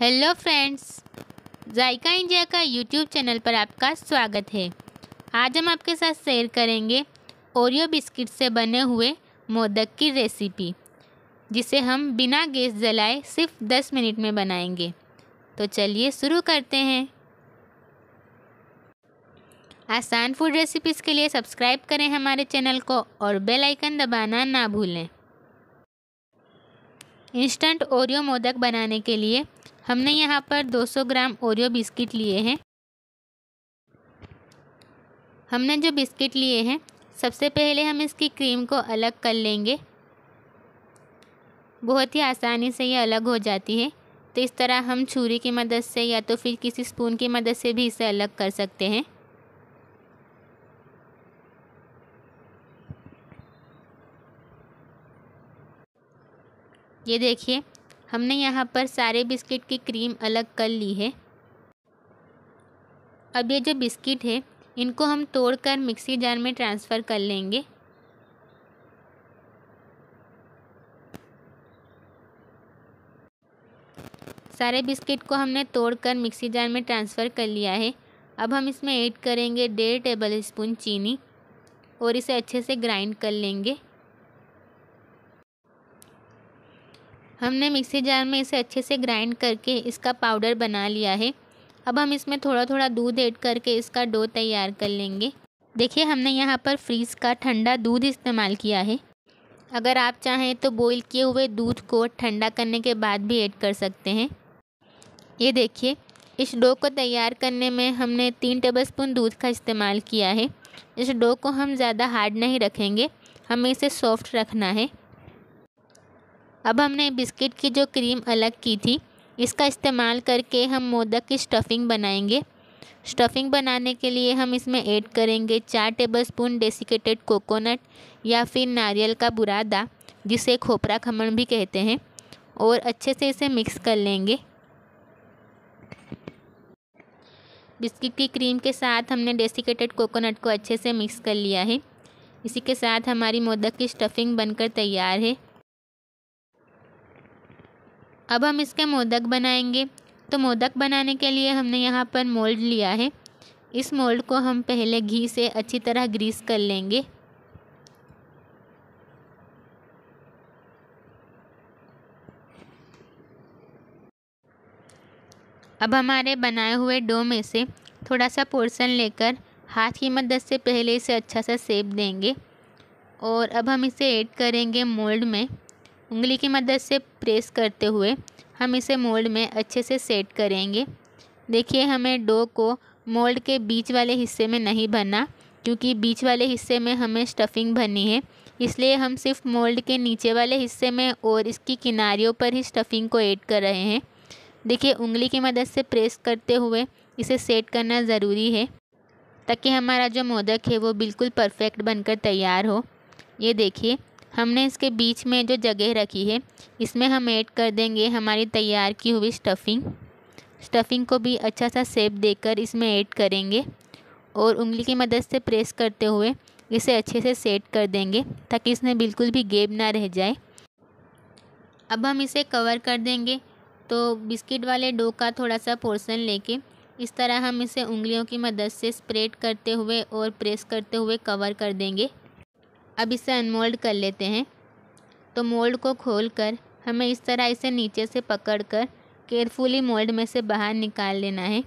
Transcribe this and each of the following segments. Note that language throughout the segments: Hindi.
हेलो फ्रेंड्स जायका इंडिया का यूट्यूब चैनल पर आपका स्वागत है आज हम आपके साथ शेयर करेंगे ओरियो बिस्किट से बने हुए मोदक की रेसिपी जिसे हम बिना गैस जलाए सिर्फ दस मिनट में बनाएंगे तो चलिए शुरू करते हैं आसान फूड रेसिपीज़ के लिए सब्सक्राइब करें हमारे चैनल को और बेल आइकन दबाना ना भूलें इंस्टेंट ओरियो मोदक बनाने के लिए हमने यहाँ पर 200 ग्राम ओरियो बिस्किट लिए हैं हमने जो बिस्किट लिए हैं सबसे पहले हम इसकी क्रीम को अलग कर लेंगे बहुत ही आसानी से ये अलग हो जाती है तो इस तरह हम छुरी की मदद से या तो फिर किसी स्पून की मदद से भी इसे अलग कर सकते हैं ये देखिए हमने यहाँ पर सारे बिस्किट की क्रीम अलग कर ली है अब ये जो बिस्किट है इनको हम तोड़कर मिक्सी जार में ट्रांसफ़र कर लेंगे सारे बिस्किट को हमने तोड़कर मिक्सी जार में ट्रांसफ़र कर लिया है अब हम इसमें ऐड करेंगे डेढ़ टेबल स्पून चीनी और इसे अच्छे से ग्राइंड कर लेंगे हमने मिक्सी जार में इसे अच्छे से ग्राइंड करके इसका पाउडर बना लिया है अब हम इसमें थोड़ा थोड़ा दूध ऐड करके इसका डो तैयार कर लेंगे देखिए हमने यहाँ पर फ्रीज़ का ठंडा दूध इस्तेमाल किया है अगर आप चाहें तो बॉईल किए हुए दूध को ठंडा करने के बाद भी ऐड कर सकते हैं ये देखिए इस डो को तैयार करने में हमने तीन टेबलस्पून दूध का इस्तेमाल किया है इस डो को हम ज़्यादा हार्ड नहीं रखेंगे हमें इसे सॉफ्ट रखना है अब हमने बिस्किट की जो क्रीम अलग की थी इसका इस्तेमाल करके हम मोदक की स्टफ़िंग बनाएंगे स्टफ़िंग बनाने के लिए हम इसमें ऐड करेंगे चार टेबल स्पून डेसिकेटेड कोकोनट या फिर नारियल का बुरादा जिसे खोपरा खमन भी कहते हैं और अच्छे से इसे मिक्स कर लेंगे बिस्किट की क्रीम के साथ हमने डेसिकेटेड कोकोनट को अच्छे से मिक्स कर लिया है इसी के साथ हमारी मोदक की स्टफ़िंग बनकर तैयार है अब हम इसके मोदक बनाएंगे तो मोदक बनाने के लिए हमने यहाँ पर मोल्ड लिया है इस मोल्ड को हम पहले घी से अच्छी तरह ग्रीस कर लेंगे अब हमारे बनाए हुए डो में से थोड़ा सा पोर्शन लेकर हाथ की मदद से पहले इसे अच्छा सा सेब देंगे और अब हम इसे ऐड करेंगे मोल्ड में उंगली की मदद से प्रेस करते हुए हम इसे मोल्ड में अच्छे से सेट करेंगे देखिए हमें डो को मोल्ड के बीच वाले हिस्से में नहीं भरना क्योंकि बीच वाले हिस्से में हमें स्टफिंग भरनी है इसलिए हम सिर्फ मोल्ड के नीचे वाले हिस्से में और इसकी किनारियों पर ही स्टफिंग को ऐड कर रहे हैं देखिए उंगली की मदद से प्रेस करते हुए इसे सेट करना ज़रूरी है ताकि हमारा जो मोदक है वो बिल्कुल परफेक्ट बनकर तैयार हो ये देखिए हमने इसके बीच में जो जगह रखी है इसमें हम ऐड कर देंगे हमारी तैयार की हुई स्टफ़िंग स्टफ़िंग को भी अच्छा सा सेप देकर इसमें ऐड करेंगे और उंगली की मदद से प्रेस करते हुए इसे अच्छे से सेट कर देंगे ताकि इसमें बिल्कुल भी गेब ना रह जाए अब हम इसे कवर कर देंगे तो बिस्किट वाले डो का थोड़ा सा पोर्शन लेके इस तरह हम इसे उंगलियों की मदद से स्प्रेड करते हुए और प्रेस करते हुए कवर कर देंगे अब इसे अनमोल्ड कर लेते हैं तो मोल्ड को खोलकर हमें इस तरह इसे नीचे से पकड़कर केयरफुली मोल्ड में से बाहर निकाल लेना है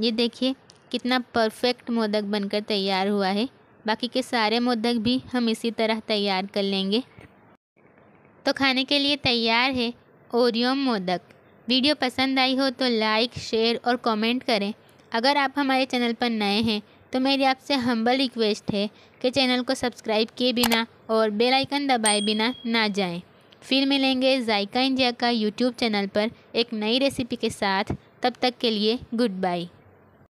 ये देखिए कितना परफेक्ट मोदक बनकर तैयार हुआ है बाकी के सारे मोदक भी हम इसी तरह तैयार कर लेंगे तो खाने के लिए तैयार है ओरियोम मोदक वीडियो पसंद आई हो तो लाइक शेयर और कमेंट करें अगर आप हमारे चैनल पर नए हैं तो मेरी आपसे हम्बल रिक्वेस्ट है कि चैनल को सब्सक्राइब किए बिना और बेल आइकन दबाए बिना ना जाएं। फिर मिलेंगे जायका इंडिया का यूट्यूब चैनल पर एक नई रेसिपी के साथ तब तक के लिए गुड बाई